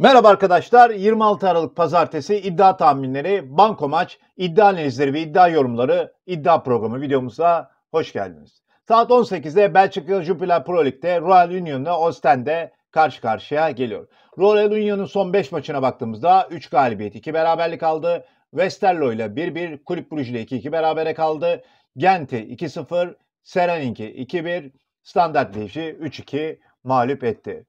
Merhaba arkadaşlar. 26 Aralık Pazartesi iddia tahminleri, banko maç, iddia analizleri ve iddia yorumları iddia programı videomuza hoş geldiniz. Saat 18'de Belçika Jupiler Pro Lig'de Royal ile Ostend'e karşı karşıya geliyor. Royal Union'un son 5 maçına baktığımızda 3 galibiyet 2 beraberlik aldı. Westerlo ile 1-1, Kulüp Bruj ile 2-2 berabere kaldı. Gent'i 2-0, Sereninki 2-1, Standard Liège'i 3-2 mağlup etti.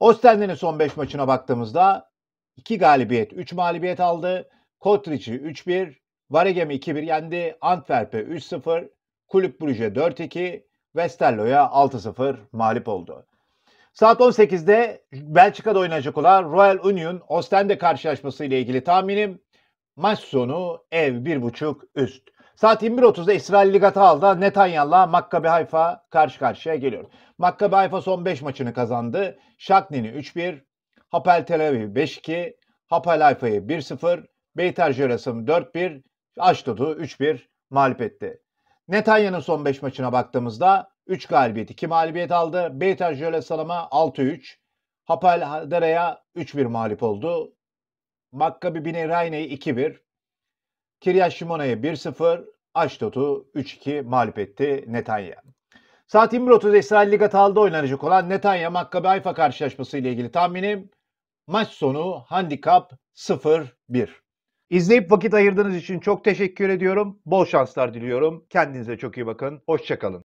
Osterden'in son 5 maçına baktığımızda 2 galibiyet, 3 mağlubiyet aldı. Kotriç'i 3-1, Varegem 2-1 yendi, Antwerp'e 3-0, Kulüp Brugge 4-2, Westerlo'ya 6-0 mağlup oldu. Saat 18'de Belçika'da oynanacak olan Royal Union Ostende karşılaşması ile ilgili tahminim maç sonu ev 1.5 üst. Saat 21.30'da İsrail Ligat'a aldı. Netanyah'la Makkabi Hayfa karşı karşıya geliyor. Makkabi Hayfa son 5 maçını kazandı. Şaknini 3-1, Hapel Tel Aviv 5-2, Hapel Hayfa'yı 1-0, Beyter Jeresim 4-1, Aşdod'u 3-1 mağlup etti. Netanya'nın son 5 maçına baktığımızda 3 galibiyet, 2 mağlubiyet aldı. Beyter Jeresim'e 6-3, Hapel Dere'ye 3-1 mağlup oldu. Makkabi Maccabi Binirayne'yi 2-1, Kiryas Şimona'yı 1-0, Aşdod'u 3-2 mağlup etti Netanya. Saat 21.30'da İsrail Liga Tal'da oynanacak olan Netanya Makkabi Hayfa karşılaşması ile ilgili tahminim maç sonu handikap 0-1. İzleyip vakit ayırdığınız için çok teşekkür ediyorum. Bol şanslar diliyorum. Kendinize çok iyi bakın. Hoşçakalın.